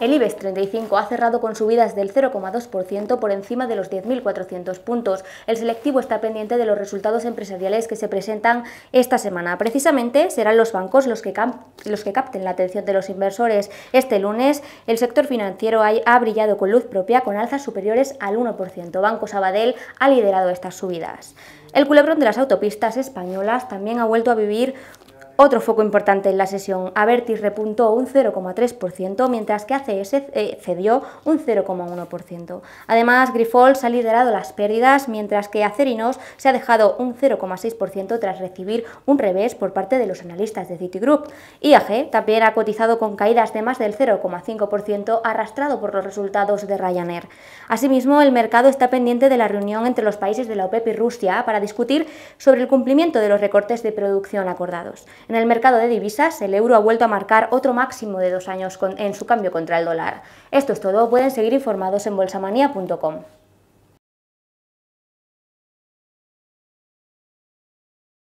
El IBEX 35 ha cerrado con subidas del 0,2% por encima de los 10.400 puntos. El selectivo está pendiente de los resultados empresariales que se presentan esta semana. Precisamente serán los bancos los que, los que capten la atención de los inversores. Este lunes, el sector financiero ha brillado con luz propia con alzas superiores al 1%. Banco Sabadell ha liderado estas subidas. El culebrón de las autopistas españolas también ha vuelto a vivir otro foco importante en la sesión, Avertis repuntó un 0,3%, mientras que ACS eh, cedió un 0,1%. Además, Grifols ha liderado las pérdidas, mientras que Acerinos se ha dejado un 0,6% tras recibir un revés por parte de los analistas de Citigroup. IAG también ha cotizado con caídas de más del 0,5% arrastrado por los resultados de Ryanair. Asimismo, el mercado está pendiente de la reunión entre los países de la OPEP y Rusia para discutir sobre el cumplimiento de los recortes de producción acordados. En el mercado de divisas, el euro ha vuelto a marcar otro máximo de dos años en su cambio contra el dólar. Esto es todo, pueden seguir informados en bolsamanía.com.